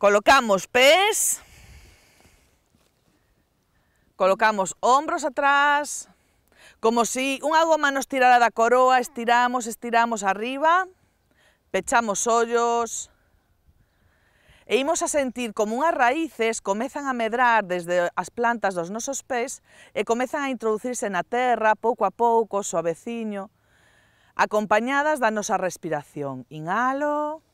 Colocamos pés, colocamos hombros atrás, como si unha goma nos tirara da coroa, estiramos, estiramos arriba, pechamos ollos, e imos a sentir como unhas raíces comezan a medrar desde as plantas dos nosos pés e comezan a introducirse na terra pouco a pouco, suaveciño, acompañadas da nosa respiración. Inhalo,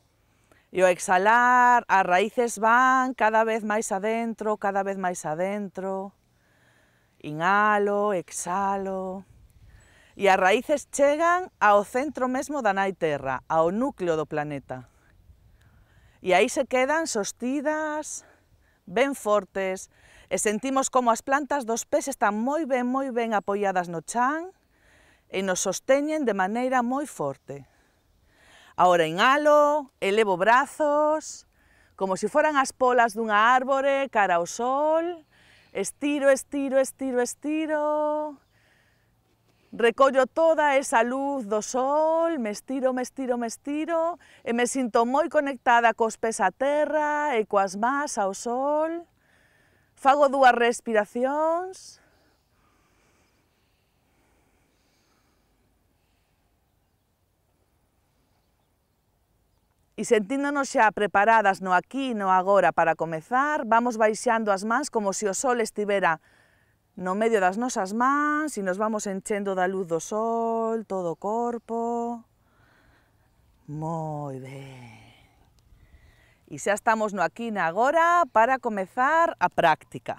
E o exhalar, as raíces van cada vez máis adentro, cada vez máis adentro. Inhalo, exhalo. E as raíces chegan ao centro mesmo da nai terra, ao núcleo do planeta. E aí se quedan sostidas, ben fortes, e sentimos como as plantas dos pés están moi ben, moi ben apoiadas no chan e nos sosteñen de maneira moi forte. Ahora inhalo, elevo brazos, como se si foran as polas dunha árbore cara ao sol, estiro, estiro, estiro, estiro, recollo toda esa luz do sol, me estiro, me estiro, me estiro, e me sinto moi conectada cos pés a terra e coas más ao sol, fago dúas respiracións, E sentíndonos xa preparadas no aquí e no agora para comezar, vamos baixando as mans como se o sol estivera no medio das nosas mans e nos vamos enchendo da luz do sol, todo o corpo. Moi ben. E xa estamos no aquí e na agora para comezar a práctica.